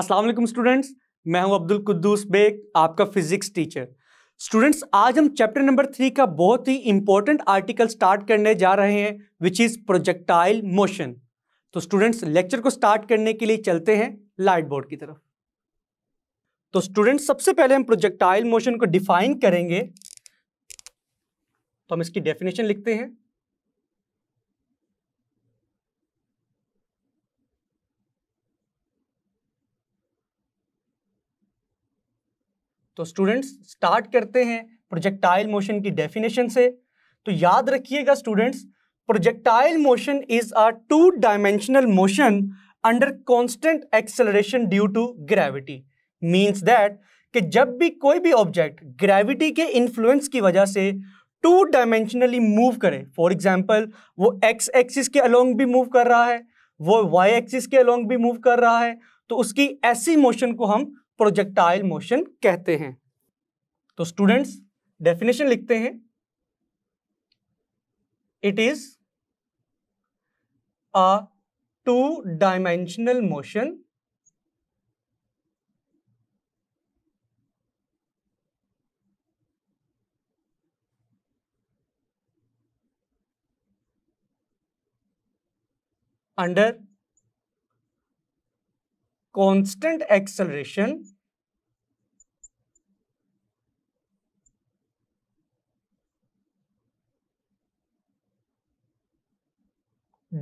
अस्सलाम वालेकुम स्टूडेंट्स मैं हूं अब्दुल कुद्दूस बेग आपका फिजिक्स टीचर स्टूडेंट्स आज हम चैप्टर नंबर थ्री का बहुत ही इंपॉर्टेंट आर्टिकल स्टार्ट करने जा रहे हैं विच इज़ प्रोजेक्टाइल मोशन तो स्टूडेंट्स लेक्चर को स्टार्ट करने के लिए चलते हैं लाइट बोर्ड की तरफ तो स्टूडेंट्स सबसे पहले हम प्रोजेक्टाइल मोशन को डिफाइन करेंगे तो हम इसकी डेफिनेशन लिखते हैं तो स्टूडेंट्स स्टार्ट करते हैं प्रोजेक्टाइल मोशन की डेफिनेशन से तो याद रखिएगा students projectile motion is a two dimensional motion under constant acceleration due to gravity means that कि जब भी कोई भी ऑब्जेक्ट ग्रेविटी के इन्फ्लुएंस की वजह से टू डायमेंशनली मूव करे फॉर एग्जाम्पल वो एक्स एक्सिस के अलोंग भी मूव कर रहा है वो वाई एक्सिस के अलोंग भी मूव कर रहा है तो उसकी ऐसी मोशन को हम प्रोजेक्टाइल मोशन कहते हैं तो स्टूडेंट्स डेफिनेशन लिखते हैं it is a two dimensional motion under constant acceleration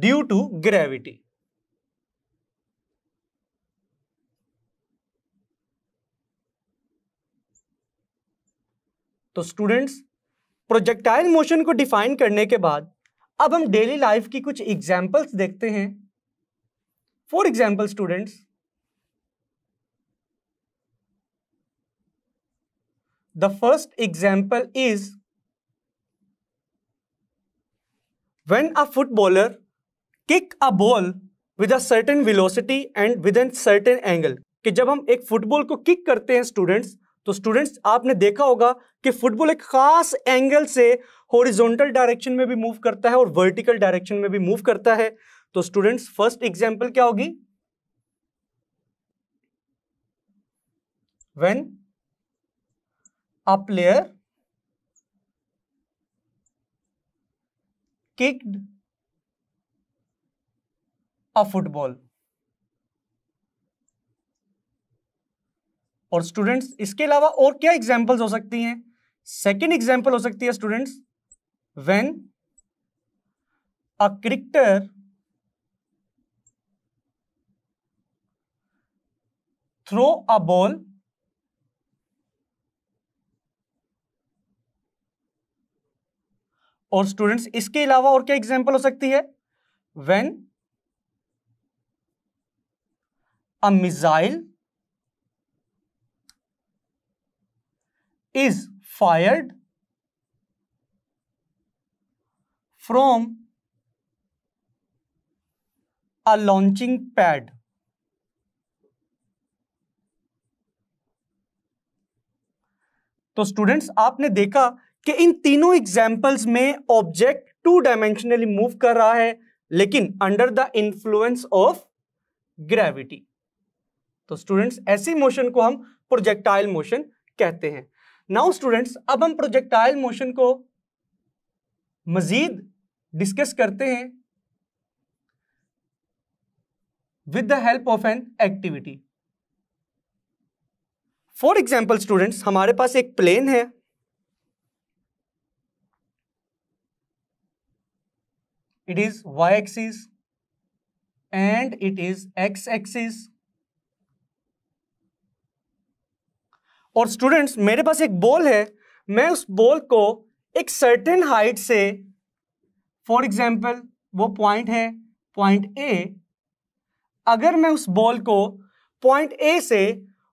due to gravity तो स्टूडेंट्स प्रोजेक्टाइल मोशन को डिफाइन करने के बाद अब हम डेली लाइफ की कुछ एग्जाम्पल्स देखते हैं for example students The first example is when a footballer kick a ball with a certain velocity and with a certain angle कि जब हम एक फुटबॉल को किक करते हैं स्टूडेंट्स तो स्टूडेंट्स आपने देखा होगा कि फुटबॉल एक खास एंगल से हॉरिजॉन्टल डायरेक्शन में भी मूव करता है और वर्टिकल डायरेक्शन में भी मूव करता है तो स्टूडेंट्स फर्स्ट एग्जांपल क्या होगी when up player kicked a football और स्टूडेंट्स इसके अलावा और क्या एग्जाम्पल्स हो सकती हैं सेकेंड एग्जाम्पल हो सकती है students when a cricketer throw a ball और स्टूडेंट्स इसके अलावा और क्या एग्जाम्पल हो सकती है when a missile is fired from a launching pad तो स्टूडेंट्स आपने देखा कि इन तीनों एग्जाम्पल्स में ऑब्जेक्ट टू डायमेंशनली मूव कर रहा है लेकिन under the influence of gravity तो स्टूडेंट्स ऐसी मोशन को हम प्रोजेक्टाइल मोशन कहते हैं नाउ स्टूडेंट्स अब हम प्रोजेक्टाइल मोशन को मजीद डिस्कस करते हैं with the help of an activity for example students हमारे पास एक प्लेन है it is y axis and it is x axis और स्टूडेंट्स मेरे पास एक बॉल है मैं उस बॉल को एक सर्टेन हाइट से फॉर एग्जाम्पल वो पॉइंट है पॉइंट ए अगर मैं उस बॉल को पॉइंट ए से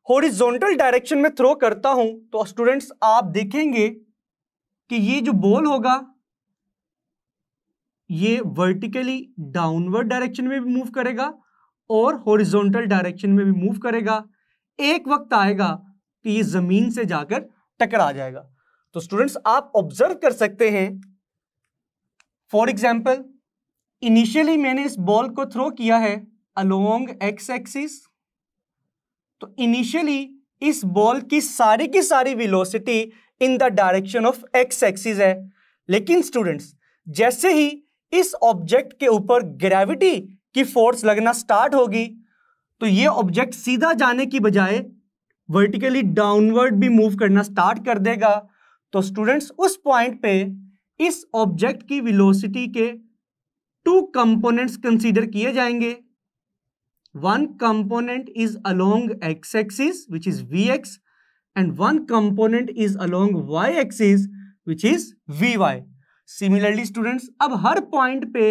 हॉरिजॉन्टल डायरेक्शन में थ्रो करता हूं तो स्टूडेंट्स आप देखेंगे कि ये जो बॉल होगा ये वर्टिकली डाउनवर्ड डायरेक्शन में भी मूव करेगा और हॉरिजॉन्टल डायरेक्शन में भी मूव करेगा एक वक्त आएगा कि ये जमीन से जाकर टकरा जाएगा तो स्टूडेंट्स आप ऑब्जर्व कर सकते हैं फॉर एग्जाम्पल इनिशियली मैंने इस बॉल को थ्रो किया है अलोंग एक्स एक्सिस तो इनिशियली इस बॉल की सारी की सारी velocity in the direction of X axis है लेकिन स्टूडेंट्स जैसे ही इस ऑब्जेक्ट के ऊपर ग्रेविटी की फोर्स लगना स्टार्ट होगी तो ये ऑब्जेक्ट सीधा जाने की बजाय वर्टिकली डाउनवर्ड भी मूव करना स्टार्ट कर देगा तो स्टूडेंट्स उस पॉइंट पे इस ऑब्जेक्ट की विलोसिटी के टू कंपोनेंट्स कंसीडर किए जाएंगे one component is along X axis which is V X and one component is along Y axis which is V Y similarly students अब हर पॉइंट पे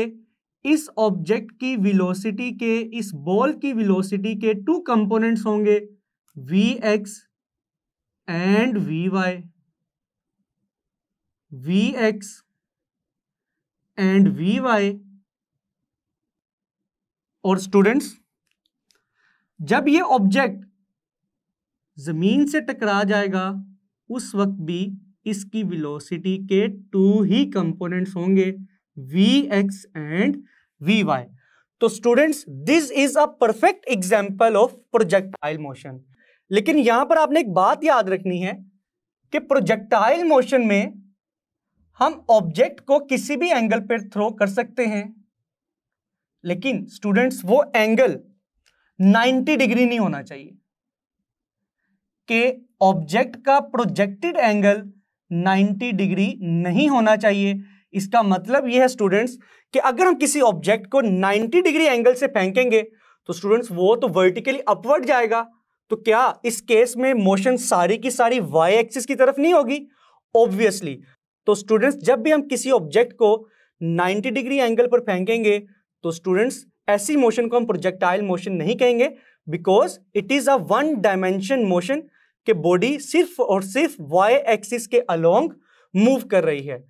इस ऑब्जेक्ट की विलोसिटी के इस बॉल की विलोसिटी के टू कंपोनेंट्स होंगे V X and V Y V X and V Y और स्टूडेंट्स जब ये ऑब्जेक्ट जमीन से टकरा जाएगा उस वक्त भी इसकी विलोसिटी के टू ही कंपोनेंट्स होंगे V X and V Y तो students this is a perfect example of projectile motion लेकिन यहां पर आपने एक बात याद रखनी है कि प्रोजेक्टाइल मोशन में हम ऑब्जेक्ट को किसी भी एंगल पर थ्रो कर सकते हैं लेकिन स्टूडेंट्स वो एंगल 90 डिग्री नहीं होना चाहिए कि ऑब्जेक्ट का प्रोजेक्टेड एंगल 90 डिग्री नहीं होना चाहिए इसका मतलब यह है स्टूडेंट्स कि अगर हम किसी ऑब्जेक्ट को 90 डिग्री एंगल से फेंकेंगे तो स्टूडेंट्स वो तो वर्टिकली अपवर्ड जाएगा तो क्या इस केस में मोशन सारी की सारी वाई एक्सिस की तरफ नहीं होगी ऑब्वियसली तो स्टूडेंट्स जब भी हम किसी ऑब्जेक्ट को 90 डिग्री एंगल पर फेंकेंगे तो स्टूडेंट्स ऐसी मोशन को हम प्रोजेक्टाइल मोशन नहीं कहेंगे because it is a one dimension motion कि बॉडी सिर्फ और सिर्फ वाई एक्सिस के अलोंग मूव कर रही है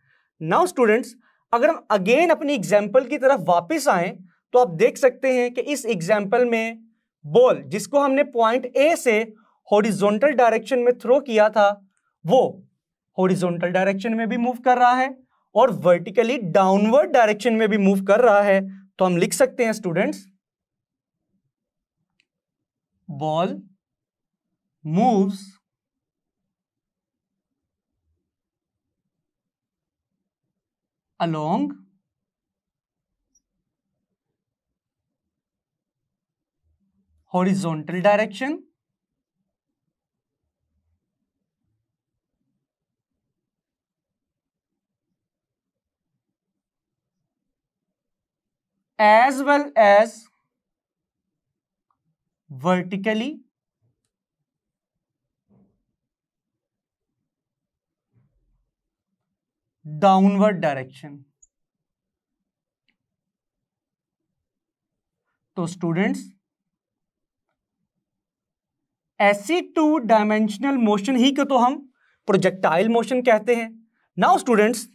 नाउ स्टूडेंट्स अगर हम अगेन अपनी एग्जाम्पल की तरफ वापस आए तो आप देख सकते हैं कि इस एग्जाम्पल में बॉल जिसको हमने पॉइंट ए से हॉरिजॉन्टल डायरेक्शन में थ्रो किया था वो हॉरिजॉन्टल डायरेक्शन में भी मूव कर रहा है और वर्टिकली डाउनवर्ड डायरेक्शन में भी मूव कर रहा है तो हम लिख सकते हैं students ball moves along horizontal direction as well as vertically downward direction तो स्टूडेंट्स ऐसी टू डायमेंशनल मोशन ही को तो हम प्रोजेक्टाइल मोशन कहते हैं नाउ स्टूडेंट्स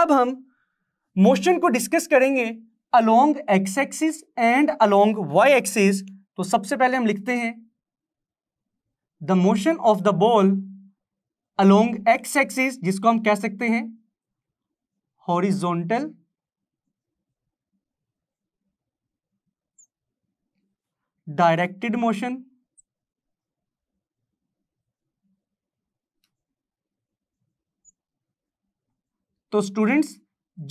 अब हम मोशन को डिस्कस करेंगे along X axis and along Y axis तो सबसे पहले हम लिखते हैं the motion of the ball along X axis जिसको हम कह सकते हैं हॉरिजोंटल डायरेक्टेड मोशन तो स्टूडेंट्स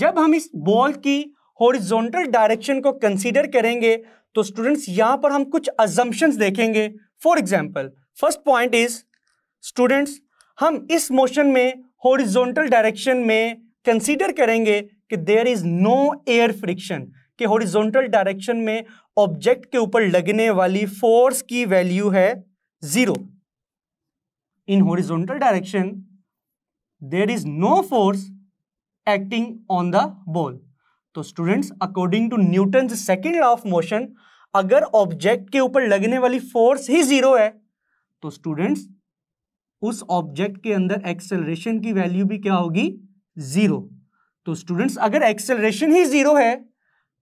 जब हम इस बॉल की हॉरिजॉन्टल डायरेक्शन को कंसीडर करेंगे तो स्टूडेंट्स यहां पर हम कुछ अजम्पन्स देखेंगे for example first point is students हम इस मोशन में हॉरिजॉन्टल डायरेक्शन में कंसीडर करेंगे कि there is no air friction कि हॉरिजॉन्टल डायरेक्शन में ऑब्जेक्ट के ऊपर लगने वाली फोर्स की वैल्यू है zero in horizontal direction there is no force acting on the ball तो students according to Newton second law of motion अगर ऑब्जेक्ट के ऊपर लगने वाली फोर्स ही जीरो है तो स्टूडेंट्स उस ऑब्जेक्ट के अंदर एक्सेलरेशन की वैल्यू भी क्या होगी जीरो तो स्टूडेंट्स अगर एक्सेलरेशन ही जीरो है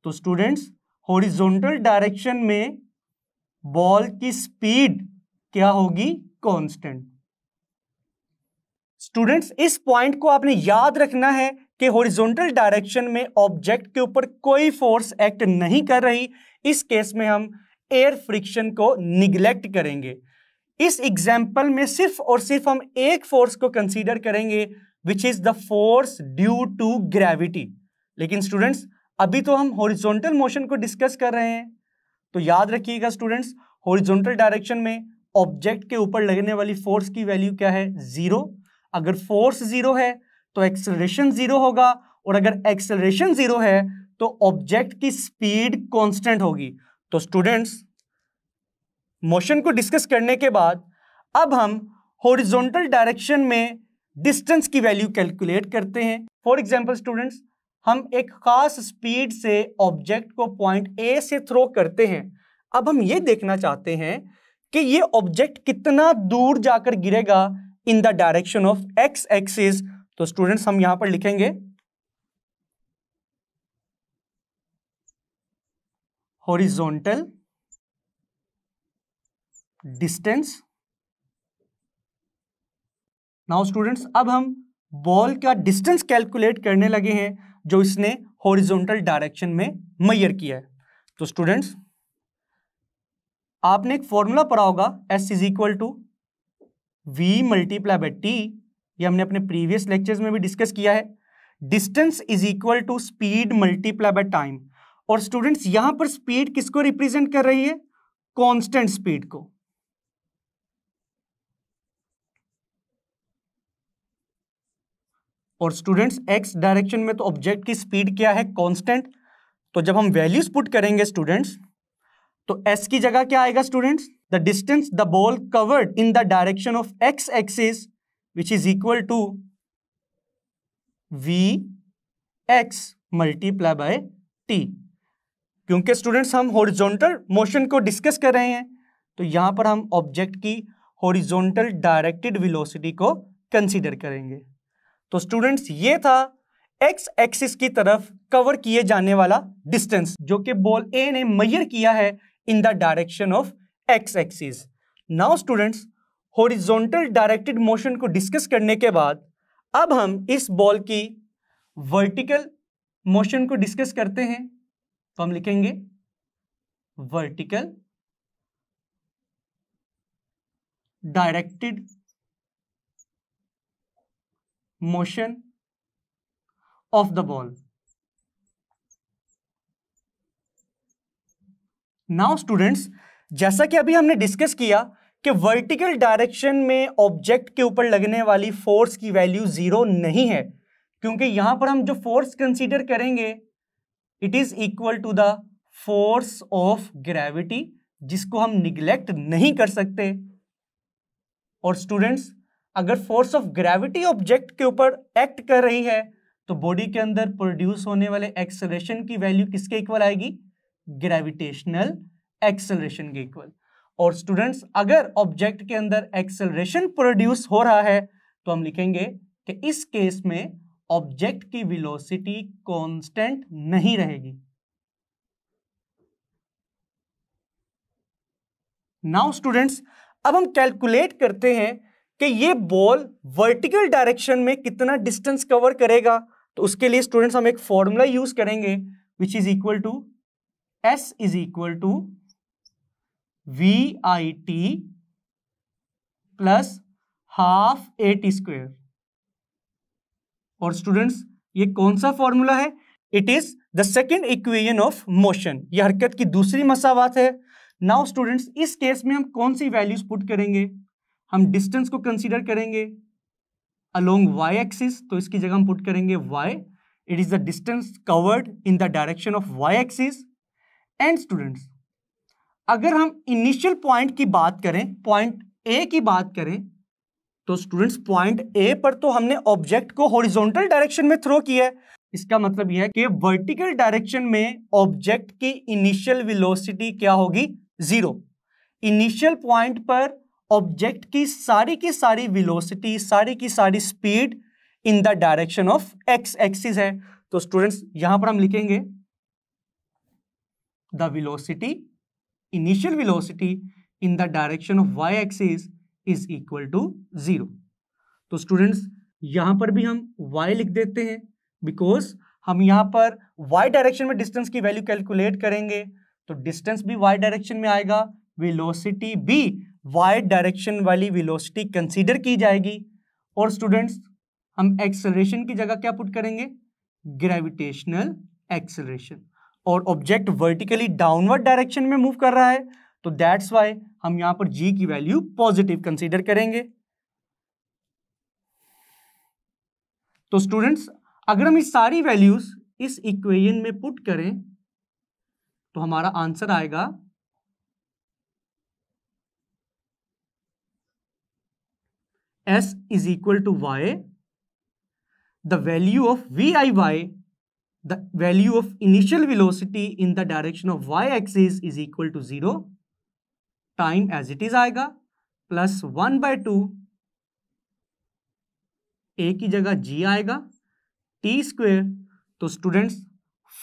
तो स्टूडेंट्स हॉरिजॉन्टल डायरेक्शन में बॉल की स्पीड क्या होगी कांस्टेंट स्टूडेंट्स इस पॉइंट को आपने याद रखना है कि हॉरिजॉन्टल डायरेक्शन में ऑब्जेक्ट के ऊपर कोई फोर्स एक्ट नहीं कर रही इस केस में हम एयर फ्रिक्शन को निग्लेक्ट करेंगे इस एग्जाम्पल में सिर्फ और सिर्फ हम एक फोर्स को कंसीडर करेंगे which is the force due to gravity लेकिन स्टूडेंट्स अभी तो हम हॉरिजॉन्टल मोशन को डिस्कस कर रहे हैं तो याद रखिएगा स्टूडेंट्स हॉरिजॉन्टल डायरेक्शन में ऑब्जेक्ट के ऊपर लगने वाली फोर्स की वैल्यू क्या है जीरो अगर फोर्स जीरो है तो एक्सेलरेशन जीरो होगा और अगर एक्सेलरेशन जीरो है तो ऑब्जेक्ट की स्पीड कांस्टेंट होगी तो स्टूडेंट्स मोशन को डिस्कस करने के बाद अब हम हॉरिजॉन्टल डायरेक्शन में डिस्टेंस की वैल्यू कैलकुलेट करते हैं फॉर एग्जाम्पल स्टूडेंट्स हम एक खास स्पीड से ऑब्जेक्ट को पॉइंट ए से थ्रो करते हैं अब हम ये देखना चाहते हैं कि ये ऑब्जेक्ट कितना दूर जाकर गिरेगा in the direction of X axis तो स्टूडेंट्स हम यहां पर लिखेंगे हॉरिजॉन्टल डिस्टेंस नाउ स्टूडेंट्स अब हम बॉल का डिस्टेंस कैलकुलेट करने लगे हैं जो इसने हॉरिजॉन्टल डायरेक्शन में मैयर किया है तो स्टूडेंट्स आपने एक फॉर्मूला पढ़ा होगा S is equal to V multiply by T ये हमने अपने प्रीवियस लेक्चर्स में भी डिस्कस किया है distance is equal to speed multiply by time और स्टूडेंट्स यहां पर स्पीड किसको रिप्रेजेंट कर रही है कांस्टेंट स्पीड को और स्टूडेंट्स एक्स डायरेक्शन में तो ऑब्जेक्ट की स्पीड क्या है कांस्टेंट तो जब हम वैल्यूज पुट करेंगे स्टूडेंट्स तो एस की जगह क्या आएगा students the distance the ball covered in the direction of X axis which is equal to V X multiply by T क्योंकि स्टूडेंट्स हम हॉरिजॉन्टल मोशन को डिस्कस कर रहे हैं तो यहां पर हम ऑब्जेक्ट की हॉरिजॉन्टल डायरेक्टेड वेलोसिटी को कंसीडर करेंगे तो स्टूडेंट्स ये था एक्स एक्सिस की तरफ कवर किए जाने वाला डिस्टेंस जो कि बॉल ए ने मैयर किया है in the direction of X axis now students horizontal directed motion को डिस्कस करने के बाद अब हम इस बॉल की वर्टिकल मोशन को डिस्कस करते हैं तो हम लिखेंगे vertical directed motion of the ball. Now students जैसा कि अभी हमने डिस्कस किया कि वर्टिकल डायरेक्शन में ऑब्जेक्ट के ऊपर लगने वाली फोर्स की वैल्यू जीरो नहीं है क्योंकि यहां पर हम जो फोर्स कंसीडर करेंगे it is equal to the force of gravity जिसको हम निग्लेक्ट नहीं कर सकते और स्टूडेंट्स अगर फोर्स ऑफ ग्रेविटी ऑब्जेक्ट के ऊपर एक्ट कर रही है तो बॉडी के अंदर प्रोड्यूस होने वाले एक्सेलेशन की वैल्यू किसके इक्वल आएगी ग्रेविटेशनल एक्सेलरेशन के इक्वल और स्टूडेंट्स अगर ऑब्जेक्ट के अंदर एक्सेलरेशन प्रोड्यूस हो रहा है तो हम लिखेंगे कि इस केस में ऑब्जेक्ट की विलोसिटी कांस्टेंट नहीं रहेगी नाउ स्टूडेंट्स अब हम कैलकुलेट करते हैं कि ये बॉल वर्टिकल डायरेक्शन में कितना डिस्टेंस कवर करेगा तो उसके लिए स्टूडेंट्स हम एक फॉर्मूला यूज करेंगे which is equal to S is equal to we I T plus half A T square और स्टूडेंट्स ये कौन सा फॉर्मूला है it is the second equation of motion ये हरकत की दूसरी मसावत है नाउ स्टूडेंट्स इस केस में हम कौन सी वैल्यूज पुट करेंगे हम डिस्टेंस को कंसीडर करेंगे अलोंग वाई एक्सिस तो इसकी जगह हम पुट करेंगे Y it is the distance covered in the direction of Y axis and students अगर हम इनिशियल पॉइंट की बात करें पॉइंट ए की बात करें तो स्टूडेंट्स पॉइंट ए पर तो हमने ऑब्जेक्ट को हॉरिजॉन्टल डायरेक्शन में थ्रो किया है इसका मतलब यह है कि वर्टिकल डायरेक्शन में ऑब्जेक्ट की इनिशियल वेलोसिटी क्या होगी जीरो इनिशियल पॉइंट पर ऑब्जेक्ट की सारी की सारी विलोसिटी सारी की सारी speed in the direction of X axis है तो स्टूडेंट्स यहां पर हम लिखेंगे the velocity initial velocity in the direction of Y axis is equal to zero तो स्टूडेंट्स यहां पर भी हम y लिख देते हैं बिकॉज हम यहां पर y डायरेक्शन में डिस्टेंस की वैल्यू कैलकुलेट करेंगे तो डिस्टेंस भी y डायरेक्शन में आएगा वेलोसिटी भी वाई डायरेक्शन वाली विलोसिटी कंसिडर की जाएगी और स्टूडेंट्स हम एक्सलेशन की जगह क्या पुट करेंगे ग्रेविटेशनल एक्सलेशन और ऑब्जेक्ट वर्टिकली डाउनवर्ड डायरेक्शन में मूव कर रहा है तो दैट्स वाई हम यहां पर जी की वैल्यू पॉजिटिव कंसिडर करेंगे तो स्टूडेंट्स अगर हम इस सारी वैल्यूज इस इक्वेशन में पुट करें तो हमारा आंसर आएगा s is equal to y the value of viy the value of initial velocity in the direction of y axis is equal to 0 time as it is आएगा plus one by two A की जगह G आएगा T square तो students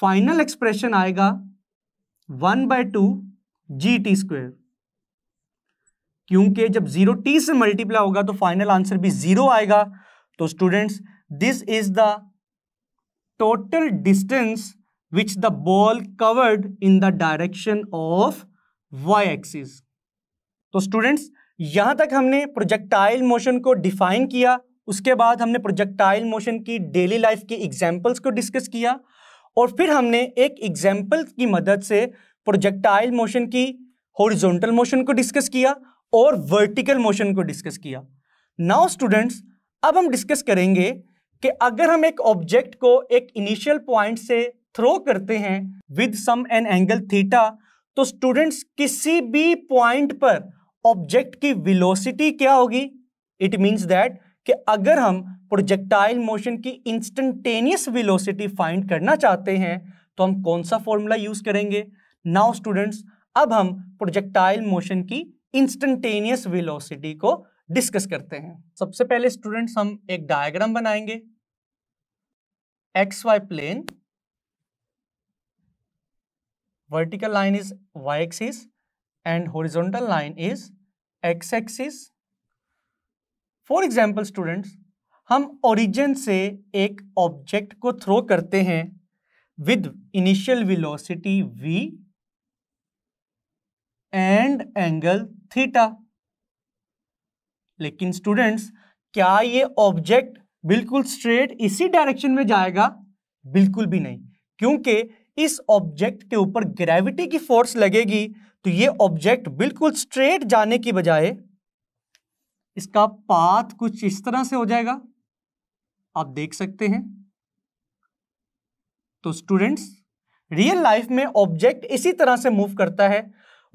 final expression आएगा one by two G T square क्योंकि जब zero T से multiply होगा तो फाइनल आंसर भी जीरो आएगा तो students this is the total distance which the ball covered in the direction of Y axis तो स्टूडेंट्स यहां तक हमने प्रोजेक्टाइल मोशन को डिफाइन किया उसके बाद हमने प्रोजेक्टाइल मोशन की डेली लाइफ की एग्जाम्पल्स को डिस्कस किया और फिर हमने एक एग्जाम्पल की मदद से प्रोजेक्टाइल मोशन की हॉरिजॉन्टल मोशन को डिस्कस किया और वर्टिकल मोशन को डिस्कस किया नाउ स्टूडेंट्स अब हम डिस्कस करेंगे कि अगर हम एक ऑब्जेक्ट को एक इनिशियल पॉइंट से थ्रो करते हैं with some an angle theta तो स्टूडेंट्स किसी भी पॉइंट पर ऑब्जेक्ट की विलोसिटी क्या होगी इट मीन्स दैट कि अगर हम प्रोजेक्टाइल मोशन की इंस्टेंटेनियस विलोसिटी फाइंड करना चाहते हैं तो हम कौन सा फॉर्मूला यूज करेंगे नाउ स्टूडेंट्स अब हम प्रोजेक्टाइल मोशन की इंस्टेंटेनियस वेलोसिटी को डिस्कस करते हैं सबसे पहले स्टूडेंट्स हम एक डायग्राम बनाएंगे X Y plane vertical line is Y axis and horizontal line is X axis for example students हम ओरिजिन से एक ऑब्जेक्ट को थ्रो करते हैं with initial velocity we and angle theta लेकिन स्टूडेंट्स क्या ये ऑब्जेक्ट बिल्कुल स्ट्रेट इसी डायरेक्शन में जाएगा बिल्कुल भी नहीं क्योंकि इस ऑब्जेक्ट के ऊपर ग्रेविटी की फोर्स लगेगी तो ये ऑब्जेक्ट बिल्कुल स्ट्रेट जाने की बजाय इसका पाथ कुछ इस तरह से हो जाएगा आप देख सकते हैं तो स्टूडेंट्स रियल लाइफ में ऑब्जेक्ट इसी तरह से मूव करता है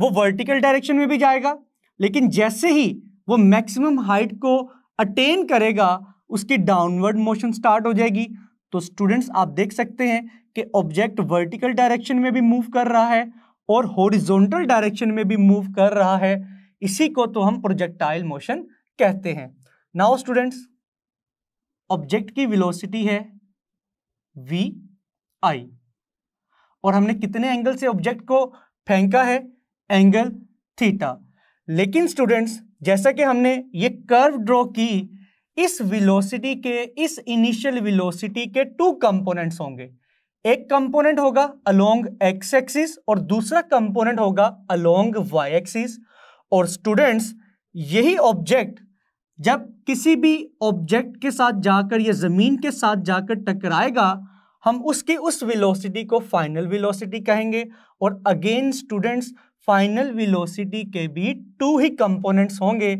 वो वर्टिकल डायरेक्शन में भी जाएगा लेकिन जैसे ही वो मैक्सिमम हाइट को अटेन करेगा उसकी डाउनवर्ड मोशन स्टार्ट हो जाएगी तो स्टूडेंट्स आप देख सकते हैं कि ऑब्जेक्ट वर्टिकल डायरेक्शन में भी मूव कर रहा है और हॉरिजॉन्टल डायरेक्शन में भी मूव कर रहा है इसी को तो हम प्रोजेक्टाइल मोशन कहते हैं नाउ स्टूडेंट्स ऑब्जेक्ट की वेलोसिटी है वी आई और हमने कितने एंगल से ऑब्जेक्ट को फेंका है एंगल थीटा लेकिन स्टूडेंट्स जैसा कि हमने ये कर्व ड्रॉ की इस विलोसिटी के इस इनिशियल विलोसिटी के टू कंपोनेंट्स होंगे एक कंपोनेंट होगा अलोंग एक्स एक्सिस और दूसरा कंपोनेंट होगा अलोंग वाई एक्सिस और स्टूडेंट्स यही ऑब्जेक्ट जब किसी भी ऑब्जेक्ट के साथ जाकर या ज़मीन के साथ जाकर टकराएगा हम उसकी उस वेलोसिटी को फाइनल वेलोसिटी कहेंगे और अगेन स्टूडेंट्स फाइनल विलोसिटी के भी टू ही कंपोनेंट्स होंगे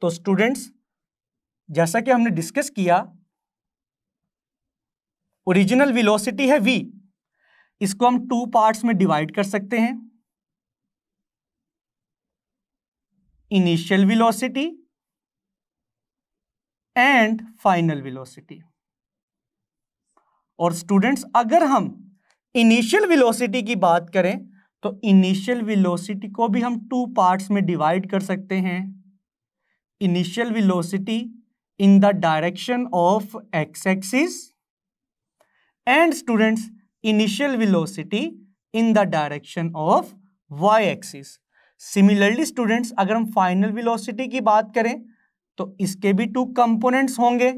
तो स्टूडेंट्स जैसा कि हमने डिस्कस किया ओरिजिनल विलोसिटी है वी इसको हम टू पार्ट्स में डिवाइड कर सकते हैं initial velocity and final velocity और स्टूडेंट्स अगर हम इनिशियल विलोसिटी की बात करें तो इनिशियल विलोसिटी को भी हम टू पार्ट्स में डिवाइड कर सकते हैं initial velocity in the direction of X axis and students initial velocity in the direction of Y axis similarly students अगर हम फाइनल विलोसिटी की बात करें तो इसके भी टू कंपोनेंट्स होंगे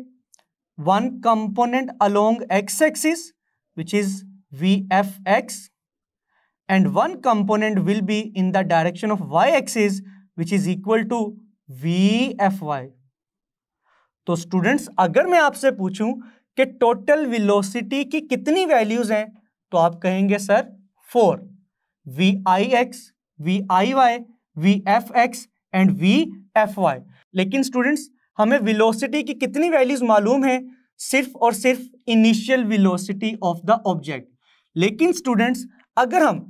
one component along X axis which is V F X and one component will be in the direction of y-axis which is equal to vfy. तो स्टूडेंट्स अगर मैं आपसे पूछूं कि टोटल वेलोसिटी की कितनी वैल्यूज हैं तो आप कहेंगे sir four V I X V I Y V F X and V F Y लेकिन स्टूडेंट्स हमें वेलोसिटी की कितनी वैल्यूज मालूम है सिर्फ और सिर्फ initial velocity of the object लेकिन स्टूडेंट्स अगर हम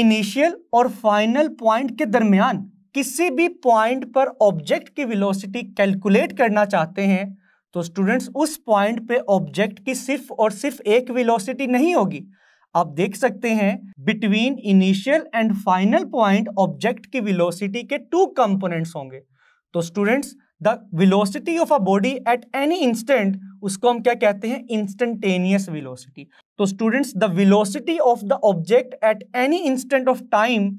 इनिशियल और फाइनल पॉइंट के दरमियान किसी भी पॉइंट पर ऑब्जेक्ट की वेलोसिटी कैलकुलेट करना चाहते हैं तो स्टूडेंट्स उस पॉइंट पे ऑब्जेक्ट की सिर्फ और सिर्फ एक वेलोसिटी नहीं होगी आप देख सकते हैं between initial and final point object की वेलोसिटी के टू कंपोनेंट्स होंगे तो students the velocity of a body at any instant उसको हम क्या कहते हैं इंस्टेंटेनियस वेलोसिटी तो students the velocity of the object at any instant of time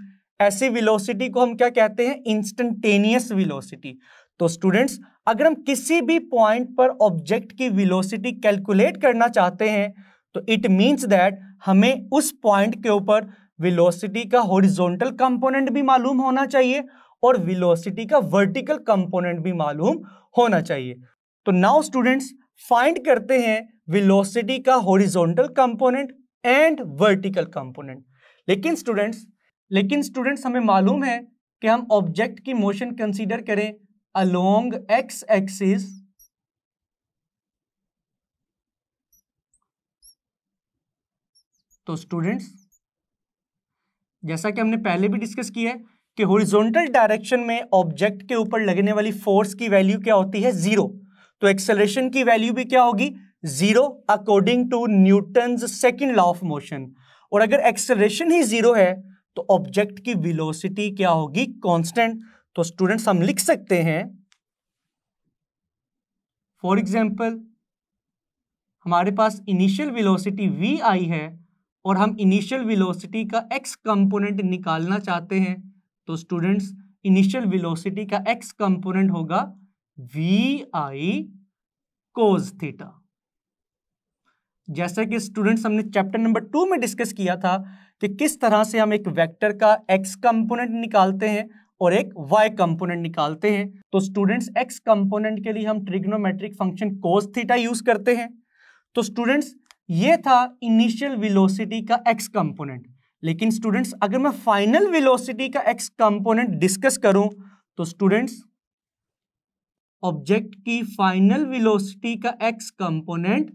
ऐसी विलोसिटी को हम क्या कहते हैं इंस्टेंटेनियस विलोसिटी तो स्टूडेंट्स अगर हम किसी भी पॉइंट पर ऑब्जेक्ट की विलोसिटी कैलकुलेट करना चाहते हैं तो इट मींस दैट हमें उस पॉइंट के ऊपर विलोसिटी का हॉरिजॉन्टल कंपोनेंट भी मालूम होना चाहिए और विलोसिटी का वर्टिकल कंपोनेंट भी मालूम होना चाहिए तो नाउ स्टूडेंट्स फाइंड करते हैं वेलोसिटी का horizontal component and vertical component लेकिन स्टूडेंट्स लेकिन स्टूडेंट्स हमें मालूम है कि हम ऑब्जेक्ट की मोशन कंसीडर करें अलोंग एक्स एक्सिस तो स्टूडेंट्स जैसा कि हमने पहले भी डिस्कस किया है कि हॉरिजॉन्टल डायरेक्शन में ऑब्जेक्ट के ऊपर लगने वाली फोर्स की वैल्यू क्या होती है जीरो तो एक्सेलरेशन की वैल्यू भी क्या होगी zero according to Newton second law of motion और अगर एक्सेलरेशन ही जीरो है तो ऑब्जेक्ट की विलोसिटी क्या होगी कॉन्स्टेंट तो स्टूडेंट्स हम लिख सकते हैं फॉर एग्जाम्पल हमारे पास इनिशियल विलोसिटी वी आई है और हम इनिशियल विलोसिटी का एक्स कंपोनेंट निकालना चाहते हैं तो स्टूडेंट्स इनिशियल विलोसिटी का एक्स कंपोनेंट होगा वी आई कोज थीटा जैसा कि स्टूडेंट्स हमने चैप्टर नंबर टू में डिस्कस किया था कि किस तरह से हम एक वेक्टर का एक्स कंपोनेंट निकालते हैं और एक वाई कंपोनेंट निकालते हैं तो स्टूडेंट्स एक्स कंपोनेंट के लिए हम trigonometric function cos theta use करते हैं तो स्टूडेंट्स ये था इनिशियल विलोसिटी का एक्स कंपोनेंट लेकिन स्टूडेंट्स अगर मैं फाइनल विलोसिटी का एक्स कंपोनेंट डिस्कस करूं तो स्टूडेंट्स ऑब्जेक्ट की फाइनल विलोसिटी का एक्स कंपोनेंट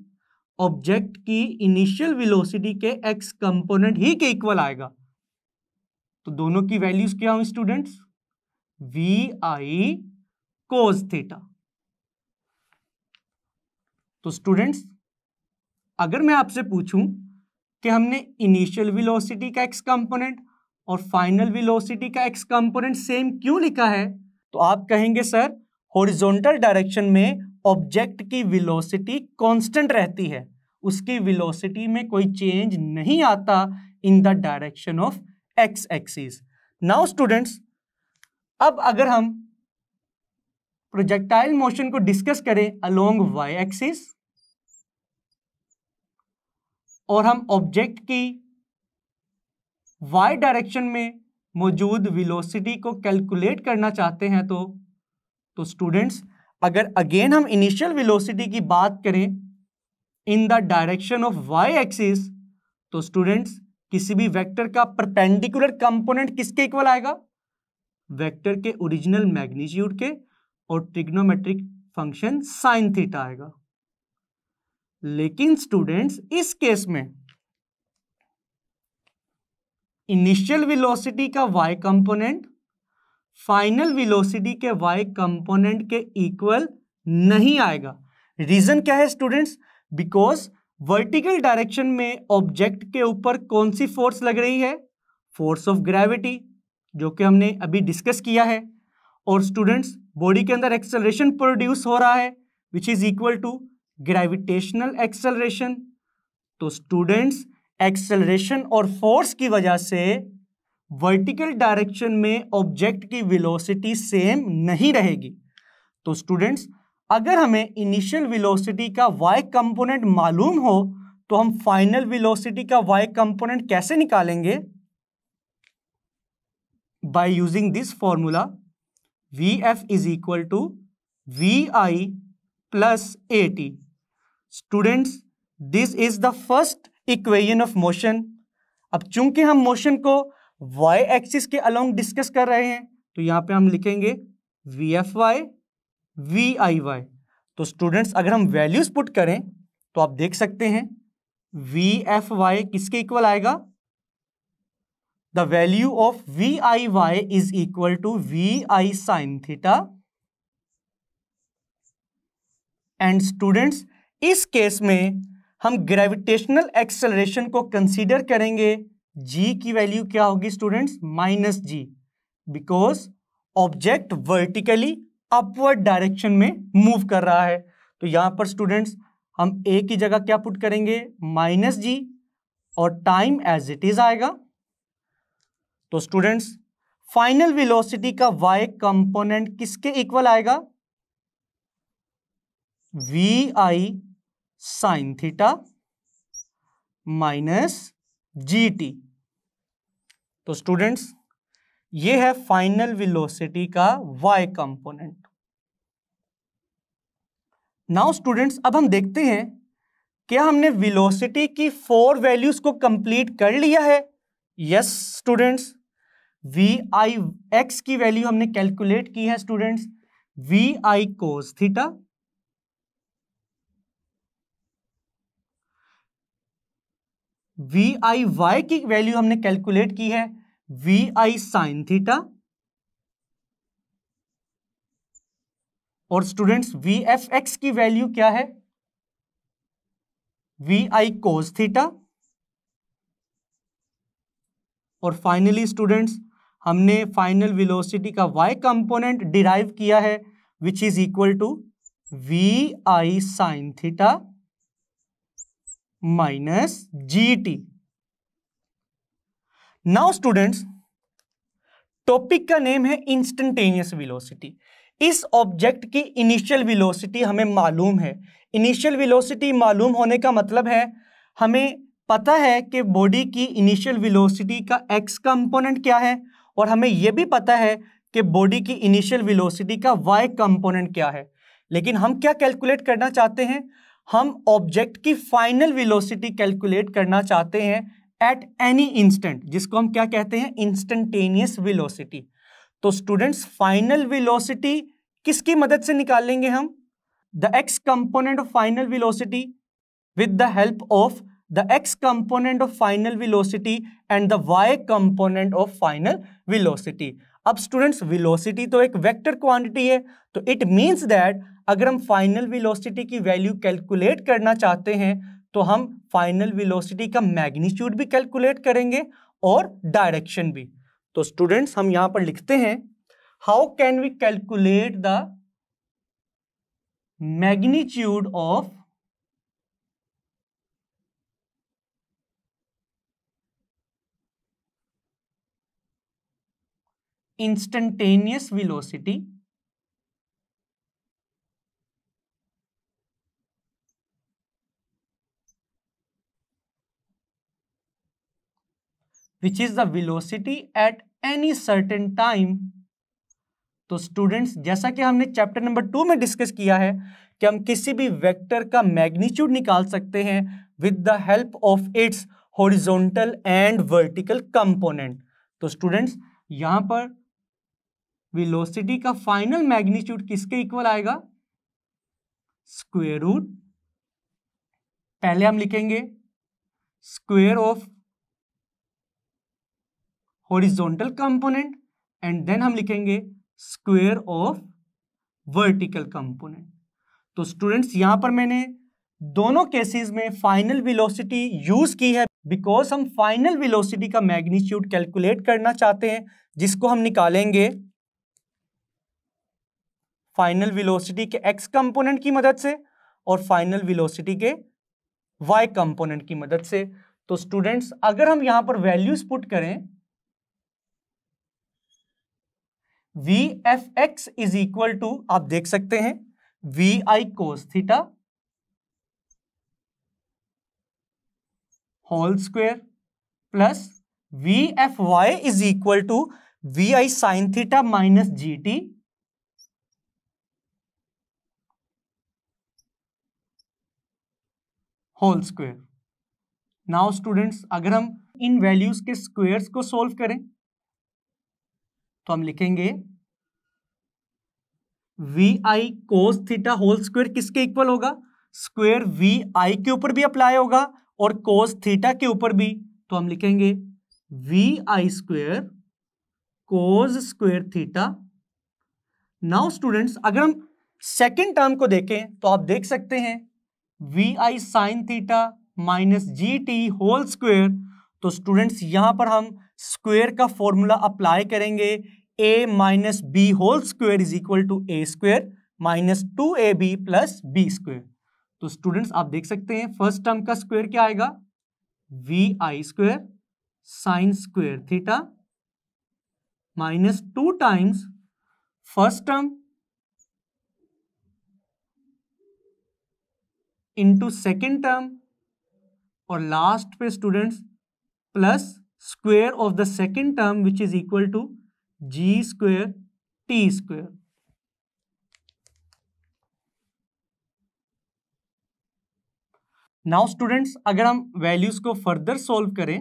ऑब्जेक्ट की इनिशियल वेलोसिटी के एक्स कंपोनेंट ही के इक्वल आएगा तो दोनों की वैल्यूज क्या हूं students V I cos theta तो स्टूडेंट्स अगर मैं आपसे पूछूं कि हमने इनिशियल वेलोसिटी का एक्स कंपोनेंट और फाइनल वेलोसिटी का एक्स कंपोनेंट सेम क्यों लिखा है तो आप कहेंगे सर हॉरिजॉन्टल डायरेक्शन में ऑब्जेक्ट की विलोसिटी कांस्टेंट रहती है उसकी विलोसिटी में कोई चेंज नहीं आता in the direction of X axis now students अब अगर हम प्रोजेक्टाइल मोशन को डिस्कस करें अलोंग वाई एक्सिस और हम ऑब्जेक्ट की वाई डायरेक्शन में मौजूद विलोसिटी को कैलकुलेट करना चाहते हैं तो तो स्टूडेंट्स अगर अगेन हम इनिशियल वेलोसिटी की बात करें in the direction of Y axis तो स्टूडेंट्स किसी भी वेक्टर का परपेंडिकुलर कंपोनेंट किसके इक्वल आएगा वेक्टर के ओरिजिनल मैग्नीट्यूड के और ट्रिग्नोमेट्रिक फंक्शन साइन थीटा आएगा लेकिन स्टूडेंट्स इस केस में इनिशियल वेलोसिटी का वाई कंपोनेंट फाइनल विलोसिटी के वाई कंपोनेंट के इक्वल नहीं आएगा रीजन क्या है स्टूडेंट्स बिकॉज वर्टिकल डायरेक्शन में ऑब्जेक्ट के ऊपर कौन सी फोर्स लग रही है फोर्स ऑफ ग्रेविटी जो कि हमने अभी डिस्कस किया है और स्टूडेंट्स बॉडी के अंदर एक्सेलरेशन प्रोड्यूस हो रहा है which is equal to gravitational acceleration तो स्टूडेंट्स एक्सेलरेशन और फोर्स की वजह से वर्टिकल डायरेक्शन में ऑब्जेक्ट की वेलोसिटी सेम नहीं रहेगी तो स्टूडेंट्स अगर हमें इनिशियल वेलोसिटी का वाई कंपोनेंट मालूम हो तो हम फाइनल वेलोसिटी का वाई कंपोनेंट कैसे निकालेंगे by using this formula V F is equal to we I plus A T students this is the first equation of motion अब चूंकि हम मोशन को वाई एक्सिस के अलोंग डिस्कस कर रहे हैं तो यहां पे हम लिखेंगे V F Y V I Y तो स्टूडेंट्स अगर हम वैल्यूज पुट करें तो आप देख सकते हैं वी एफ वाई किसके इक्वल आएगा the value of V I Y is equal to we I sine theta and students इस केस में हम ग्रेविटेशनल एक्सेलरेशन को कंसीडर करेंगे जी की वैल्यू क्या होगी students minus G because object vertically upward direction में मूव कर रहा है तो यहां पर स्टूडेंट्स हम ए की जगह क्या पुट करेंगे माइनस जी और टाइम एज इट इज आएगा तो स्टूडेंट्स फाइनल वेलोसिटी का वाई कंपोनेंट किसके इक्वल आएगा we I sine theta minus G तो स्टूडेंट्स ये है फाइनल विलोसिटी का वाई कंपोनेंट नाउ स्टूडेंट्स अब हम देखते हैं क्या हमने विलोसिटी की फोर वैल्यूज को कंप्लीट कर लिया है yes students V I X की वैल्यू हमने कैलकुलेट की है students V I cos theta V I Y की वैल्यू हमने कैलकुलेट की है वी आई साइन थीटा और स्टूडेंट्स वी एफ एक्स की वैल्यू क्या है वी आई कोस थीटा और फाइनली स्टूडेंट्स हमने फाइनल वेलोसिटी का वाई कंपोनेंट डिराइव किया है which is equal to we I sine theta minus ji T now students topic का नेम है इंस्टेंटेनियस वेलोसिटी इस ऑब्जेक्ट की इनिशियल वेलोसिटी हमें मालूम है इनिशियल वेलोसिटी मालूम होने का मतलब है हमें पता है कि बॉडी की इनिशियल विलोसिटी का एक्स कंपोनेंट क्या है और हमें यह भी पता है कि बॉडी की इनिशियल विलोसिटी का वाई कंपोनेंट क्या है लेकिन हम क्या कैलकुलेट करना चाहते हैं हम ऑब्जेक्ट की फाइनल वेलोसिटी कैलकुलेट करना चाहते हैं एट एनी इंस्टेंट जिसको हम क्या कहते हैं इंस्टेंटेनियस वेलोसिटी तो स्टूडेंट्स फाइनल वेलोसिटी किसकी मदद से निकालेंगे हम the X component of final velocity with the help of the X component of final velocity and the Y component of final velocity. अब स्टूडेंट्स वेलोसिटी तो एक वेक्टर क्वांटिटी है तो इट मींस दैट अगर हम फाइनल वेलोसिटी की value calculate करना चाहते हैं तो हम फाइनल वेलोसिटी का मैग्नीट्यूड भी कैलकुलेट करेंगे और डायरेक्शन भी तो स्टूडेंट्स हम यहां पर लिखते हैं how can we calculate the magnitude of instantaneous velocity which is the velocity at any certain तो स्टूडेंट्स जैसा कि हमने चैप्टर नंबर टू में डिस्कस किया है कि हम किसी भी वेक्टर का मैग्नीट्यूड निकाल सकते हैं with the help of its horizontal and vertical component तो स्टूडेंट्स यहां पर वेलोसिटी का फाइनल मैग्नीट्यूड किसके इक्वल आएगा स्क्वेयर रूट पहले हम लिखेंगे square of horizontal component and then हम लिखेंगे स्क्वेयर ऑफ वर्टिकल कंपोनेंट तो स्टूडेंट्स यहां पर मैंने दोनों केसेस में फाइनल वेलोसिटी यूज की है बिकॉज हम फाइनल वेलोसिटी का मैग्नीट्यूड कैलकुलेट करना चाहते हैं जिसको हम निकालेंगे फाइनल वेलोसिटी के एक्स कंपोनेंट की मदद से और फाइनल वेलोसिटी के वाई कंपोनेंट की मदद से तो स्टूडेंट्स अगर हम यहां पर वैल्यूज पुट करें V F X is equal to आप देख सकते हैं V I cos theta whole square plus V F Y is equal to we I sine theta minus ji T whole square now students अगर हम इन values के squares को solve करें तो हम लिखेंगे we I cos theta whole square किसके इक्वल होगा स्क्वेयर वी आई के ऊपर भी अप्लाई होगा और कोस थीटा के ऊपर भी तो हम लिखेंगे we I square cos square theta now students अगर हम सेकेंड टर्म को देखें तो आप देख सकते हैं वी आई साइन थीटा माइनस जी टी होल स्क्वेयर तो स्टूडेंट्स यहां पर हम स्क्वेयर का फॉर्मूला अप्लाई करेंगे A minus B whole square is equal to A square minus two A B plus B square तो स्टूडेंट्स आप देख सकते हैं फर्स्ट टर्म का स्क्वेयर क्या आएगा we I square sine square theta minus two times first term into second term और last पे students plus square of the second term which is equal to g square t square. Now students अगर हम values को further solve करें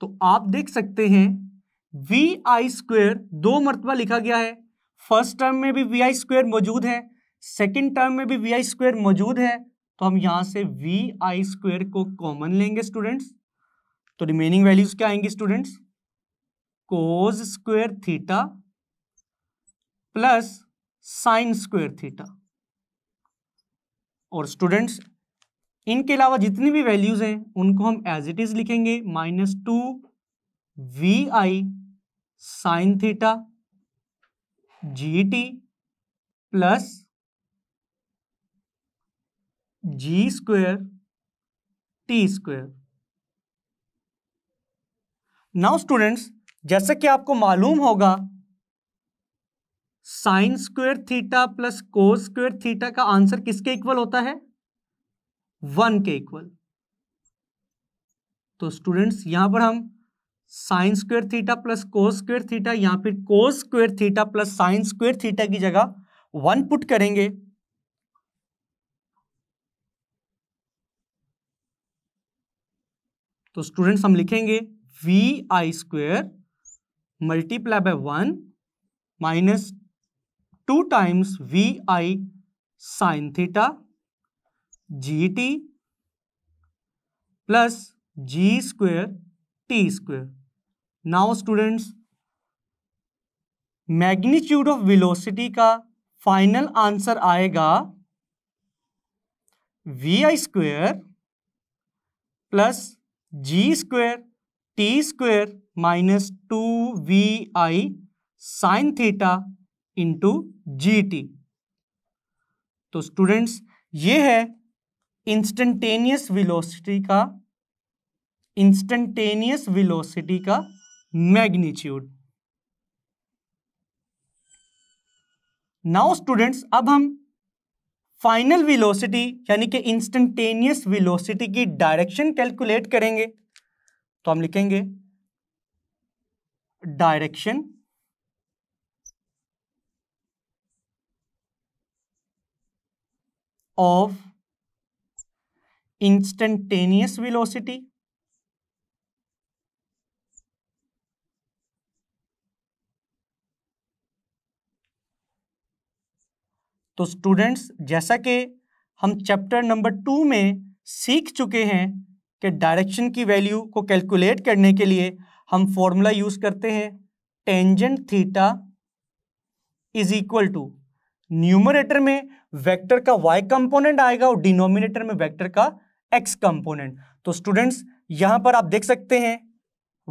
तो आप देख सकते हैं वी आई स्क्वेयर दो मरतबा लिखा गया है फर्स्ट टर्म में भी वी आई स्क्वेयर मौजूद है सेकेंड टर्म में भी वी आई स्क्वेयर मौजूद है तो हम यहां से वी आई स्क्वेयर को कॉमन लेंगे स्टूडेंट्स तो रिमेनिंग वैल्यूज क्या आएंगी students cos square theta plus sine square theta और स्टूडेंट्स इनके अलावा जितनी भी वैल्यूज हैं उनको हम एज इट इज लिखेंगे minus two we I sine theta g t plus g square t square now students जैसे कि आपको मालूम होगा sine square theta plus cos square theta का आंसर किसके इक्वल होता है वन के इक्वल तो स्टूडेंट्स यहां पर हम sine square theta plus cos square theta या फिर cos square theta plus sine square theta की जगह वन पुट करेंगे तो स्टूडेंट्स हम लिखेंगे we I square multiply by one minus two times v I sine theta g t plus g square t square now students magnitude of velocity का final answer आएगा we I square plus g square t square minus two we I sine theta into g t तो students ये है instantaneous velocity का instantaneous velocity का magnitude now students अब हम final velocity यानी कि इंस्टेंटेनियस वेलोसिटी की डायरेक्शन कैलकुलेट करेंगे तो हम लिखेंगे डायरेक्शन ऑफ इंस्टेंटेनियस वेलोसिटी तो स्टूडेंट्स जैसा कि हम चैप्टर नंबर टू में सीख चुके हैं कि डायरेक्शन की वैल्यू को कैलकुलेट करने के लिए हम फॉर्मूला यूज़ करते हैं tangent theta is equal to numerator में वेक्टर का वाई कंपोनेंट आएगा और डिनोमिनेटर में वेक्टर का एक्स कंपोनेंट तो स्टूडेंट्स यहां पर आप देख सकते हैं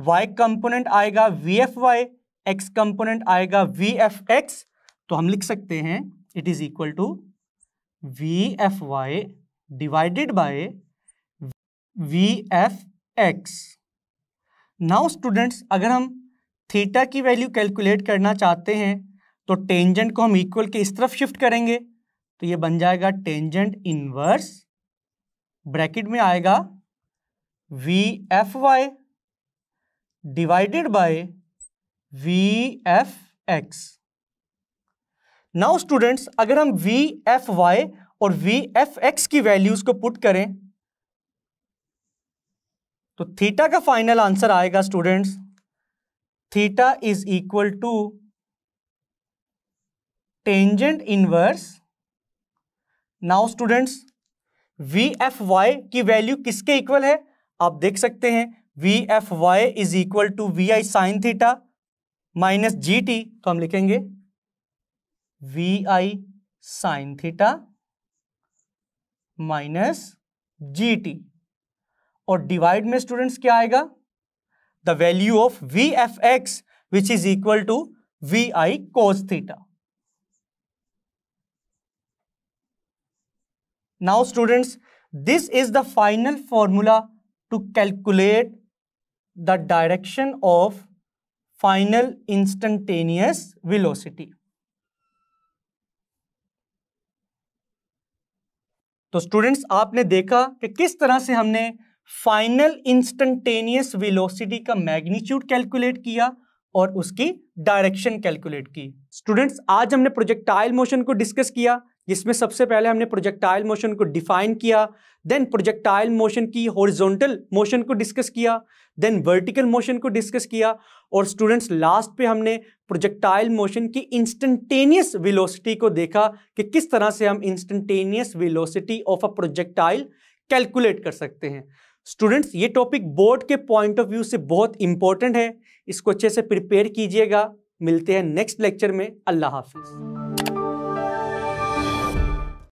वाई कंपोनेंट आएगा v F y x component आएगा वी एफ एक्स तो हम लिख सकते हैं it is equal to VFy divided by VFX. Now students अगर हम थीटा की वैल्यू कैलकुलेट करना चाहते हैं तो टेंजेंट को हम इक्वल के इस तरफ शिफ्ट करेंगे तो ये बन जाएगा टेंजेंट इनवर्स ब्रैकेट में आएगा v F y divided by v F x now students अगर हम वी एफ वाई और वी एफ एक्स की वैल्यूज को पुट करें तो थीटा का फाइनल आंसर आएगा students theta is equal to tangent inverse now students V F y की वैल्यू किसके इक्वल है आप देख सकते हैं V F Y is equal to we I sine theta minus ji t तो हम लिखेंगे we I sine theta minus ji t और डिवाइड में स्टूडेंट्स क्या आएगा the value of v F x which is equal to we I cos theta now students this is the final formula to calculate the direction of final instantaneous velocity तो students आपने देखा कि किस तरह से हमने फाइनल इंस्टेंटेनियस वेलोसिटी का magnitude calculate किया और उसकी डायरेक्शन कैलकुलेट की स्टूडेंट्स आज हमने प्रोजेक्टाइल मोशन को डिस्कस किया जिसमें सबसे पहले हमने प्रोजेक्टाइल मोशन को डिफाइन किया देन प्रोजेक्टाइल मोशन की हॉरिजॉन्टल मोशन को डिस्कस किया देन वर्टिकल मोशन को डिस्कस किया और स्टूडेंट्स लास्ट पे हमने प्रोजेक्टाइल मोशन की इंस्टेंटेनियस वेलोसिटी को देखा कि किस तरह से हम instantaneous velocity of a projectile calculate कर सकते हैं स्टूडेंट्स ये टॉपिक बोर्ड के पॉइंट ऑफ व्यू से बहुत इंपॉर्टेंट है इसको अच्छे से प्रिपेयर कीजिएगा मिलते हैं नेक्स्ट लेक्चर में अल्लाह हाफिज़